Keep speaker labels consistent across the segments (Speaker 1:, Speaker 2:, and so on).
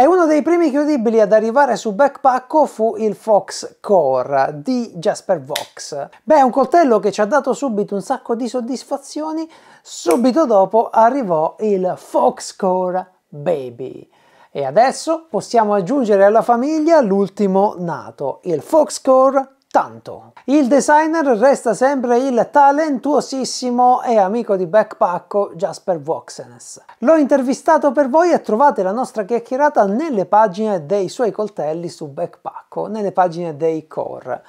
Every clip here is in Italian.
Speaker 1: E uno dei primi credibili ad arrivare su Backpacko fu il Fox Core di Jasper Vox. Beh, un coltello che ci ha dato subito un sacco di soddisfazioni, subito dopo arrivò il Fox Core Baby. E adesso possiamo aggiungere alla famiglia l'ultimo nato, il Fox Core tanto. Il designer resta sempre il talentuosissimo e amico di Backpacko Jasper Voxenes. L'ho intervistato per voi e trovate la nostra chiacchierata nelle pagine dei suoi coltelli su Backpacko, nelle pagine dei core.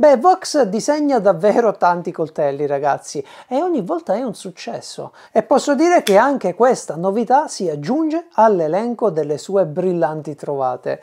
Speaker 1: Beh, Vox disegna davvero tanti coltelli, ragazzi, e ogni volta è un successo. E posso dire che anche questa novità si aggiunge all'elenco delle sue brillanti trovate.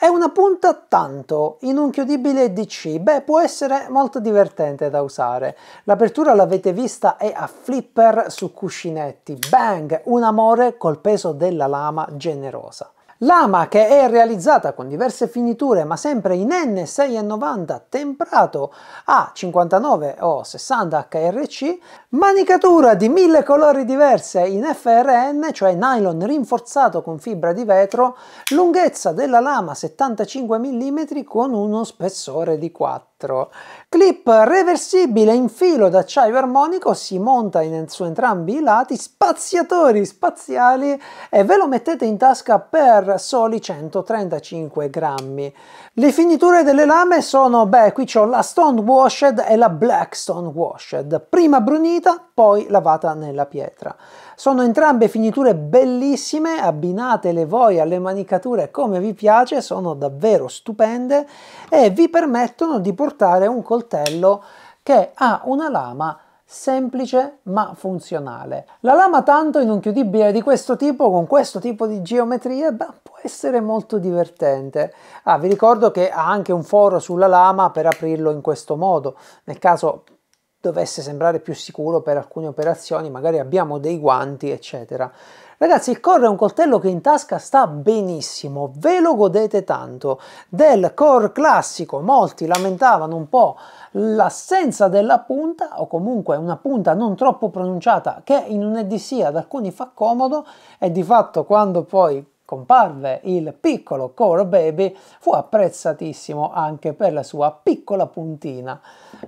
Speaker 1: È una punta tanto, inunchiudibile DC, beh può essere molto divertente da usare. L'apertura l'avete vista è a flipper su cuscinetti, bang, un amore col peso della lama generosa. Lama che è realizzata con diverse finiture ma sempre in N690 temprato a 59 o 60 HRC, manicatura di mille colori diverse in FRN, cioè nylon rinforzato con fibra di vetro, lunghezza della lama 75 mm con uno spessore di 4. Clip reversibile in filo d'acciaio armonico, si monta in, su entrambi i lati, spaziatori spaziali e ve lo mettete in tasca per soli 135 grammi. Le finiture delle lame sono, beh, qui ho la Stone Washed e la Black Stone Washed, prima brunita, poi lavata nella pietra. Sono entrambe finiture bellissime, abbinatele voi alle manicature come vi piace, sono davvero stupende e vi permettono di portare un coltello che ha una lama semplice ma funzionale. La lama tanto inonchiudibile di questo tipo, con questo tipo di geometria, beh, può essere molto divertente. Ah, vi ricordo che ha anche un foro sulla lama per aprirlo in questo modo, nel caso dovesse sembrare più sicuro per alcune operazioni, magari abbiamo dei guanti, eccetera. Ragazzi, il Core è un coltello che in tasca sta benissimo, ve lo godete tanto. Del Core classico molti lamentavano un po' l'assenza della punta o comunque una punta non troppo pronunciata che in un EDC ad alcuni fa comodo e di fatto quando poi comparve il piccolo Core Baby, fu apprezzatissimo anche per la sua piccola puntina.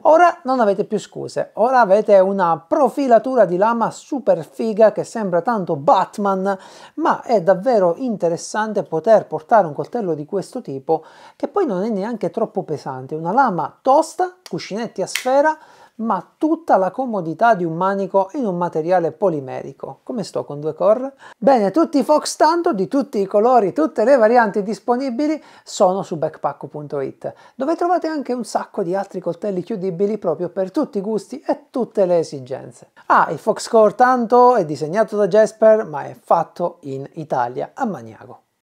Speaker 1: Ora non avete più scuse, ora avete una profilatura di lama super figa che sembra tanto Batman, ma è davvero interessante poter portare un coltello di questo tipo che poi non è neanche troppo pesante, una lama tosta, cuscinetti a sfera, ma tutta la comodità di un manico in un materiale polimerico. Come sto con due core? Bene, tutti i Fox Tanto di tutti i colori, tutte le varianti disponibili sono su backpack.it, dove trovate anche un sacco di altri coltelli chiudibili proprio per tutti i gusti e tutte le esigenze. Ah, il Fox Core Tanto è disegnato da Jasper, ma è fatto in Italia, a Maniago.